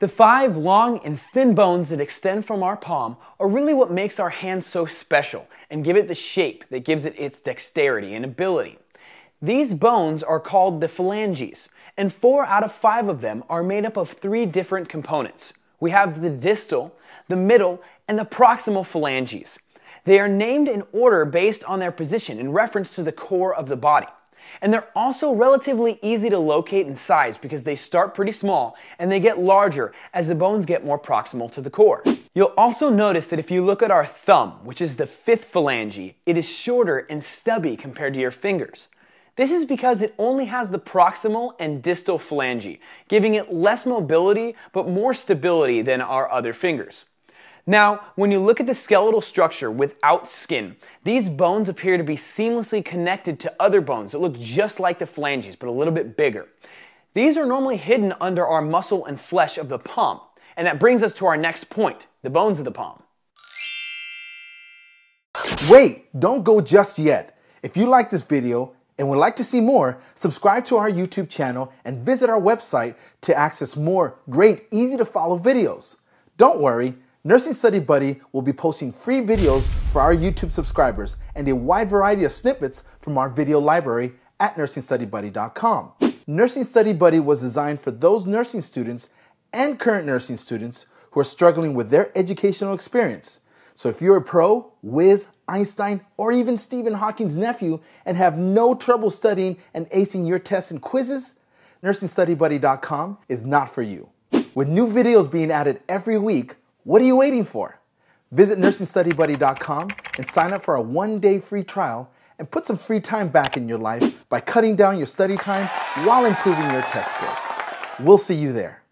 The five long and thin bones that extend from our palm are really what makes our hand so special and give it the shape that gives it its dexterity and ability. These bones are called the phalanges, and four out of five of them are made up of three different components. We have the distal, the middle, and the proximal phalanges. They are named in order based on their position in reference to the core of the body. And they're also relatively easy to locate in size because they start pretty small and they get larger as the bones get more proximal to the core. You'll also notice that if you look at our thumb, which is the fifth phalange, it is shorter and stubby compared to your fingers. This is because it only has the proximal and distal phalange, giving it less mobility but more stability than our other fingers. Now, when you look at the skeletal structure without skin, these bones appear to be seamlessly connected to other bones that look just like the phalanges, but a little bit bigger. These are normally hidden under our muscle and flesh of the palm. And that brings us to our next point, the bones of the palm. Wait, don't go just yet. If you like this video and would like to see more, subscribe to our YouTube channel and visit our website to access more great, easy to follow videos. Don't worry, Nursing Study Buddy will be posting free videos for our YouTube subscribers and a wide variety of snippets from our video library at nursingstudybuddy.com. Nursing Study Buddy was designed for those nursing students and current nursing students who are struggling with their educational experience. So if you're a pro, whiz, Einstein, or even Stephen Hawking's nephew and have no trouble studying and acing your tests and quizzes, nursingstudybuddy.com is not for you. With new videos being added every week, what are you waiting for? Visit nursingstudybuddy.com and sign up for a one-day free trial and put some free time back in your life by cutting down your study time while improving your test scores. We'll see you there.